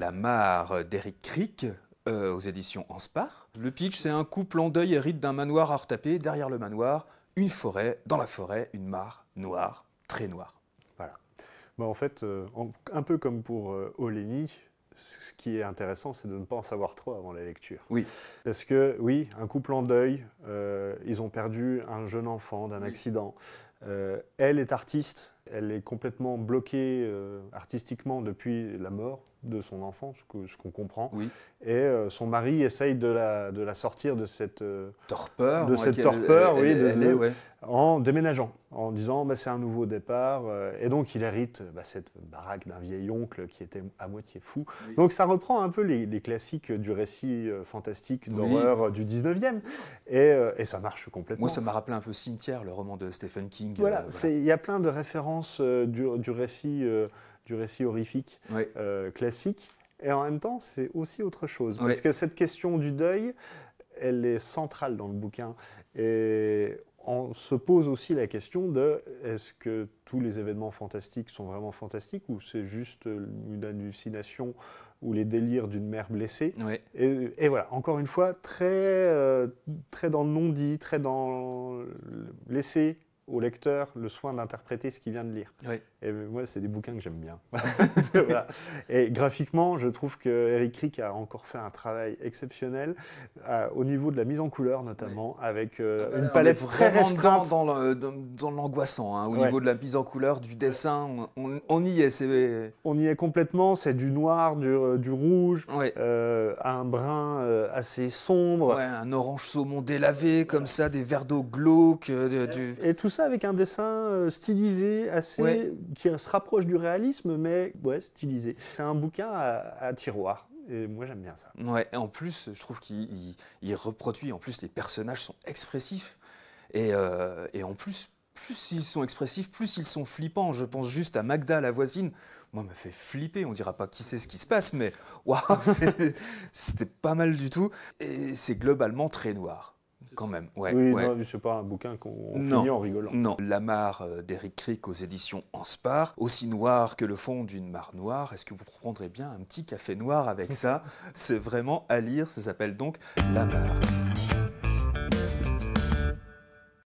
La mare d'Eric Crick, euh, aux éditions Anspar. Le pitch, c'est un couple en deuil hérite d'un manoir à retaper. Derrière le manoir, une forêt. Dans la forêt, une mare noire, très noire. Voilà. Bah, en fait, euh, un peu comme pour euh, ce qui est intéressant, c'est de ne pas en savoir trop avant la lecture. Oui. Parce que, oui, un couple en deuil, euh, ils ont perdu un jeune enfant d'un accident. Euh, elle est artiste, elle est complètement bloquée euh, artistiquement depuis la mort de son enfant, ce qu'on comprend. Oui. Et son mari essaye de la, sortir de cette torpeur, de cette torpeur, oui, en déménageant, en disant bah, c'est un nouveau départ. Euh, et donc il hérite euh, bah, cette baraque d'un vieil oncle qui était à moitié fou. Donc ça reprend un peu les, classiques du récit euh, fantastique d'horreur du 19e. Et, ça marche complètement. Moi ça m'a rappelé un peu Cimetière, le roman de Stephen King. Voilà, il y a plein de références du, récit, du récit horrifique classique. Et en même temps, c'est aussi autre chose. Parce que cette question du deuil, elle est centrale dans le bouquin. Et on se pose aussi la question de est-ce que tous les événements fantastiques sont vraiment fantastiques ou c'est juste une hallucination ou les délires d'une mère blessée. Et, voilà, encore une fois, très, euh, très dans le non-dit, très dans laisser au lecteur le soin d'interpréter ce qu'il vient de lire. Et moi, c'est des bouquins que j'aime bien. Et graphiquement, je trouve que Eric a encore fait un travail exceptionnel euh, au niveau de la mise en couleur, notamment, avec euh, ah, une palette très restreinte. Dans, dans l'angoissant, hein, au niveau de la mise en couleur, du dessin, on, y est, On y est complètement, c'est du noir, du, euh, rouge, un brun assez sombre. un orange saumon délavé, comme ça, des verres d'eau glauques. Du... Et, tout ça avec un dessin stylisé, assez qui se rapproche du réalisme, mais ouais, stylisé. C'est un bouquin à, tiroir. Et moi j'aime bien ça. Ouais, en plus, je trouve qu'il reproduit, en plus les personnages sont expressifs. Et, euh, et en plus, plus ils sont expressifs, plus ils sont flippants. Je pense juste à Magda, la voisine. Moi, elle me fait flipper. On dira pas qui c'est ce qui se passe, mais waouh, c'était pas mal du tout. Et c'est globalement très noir même. Ouais, oui, c'est pas un bouquin qu'on finit en rigolant. Non, La mare euh, d'Eric Crick aux éditions Anspar, aussi noir que le fond d'une mare noire. Est-ce que vous prendrez bien un petit café noir avec ça C'est vraiment à lire, ça s'appelle donc La mare.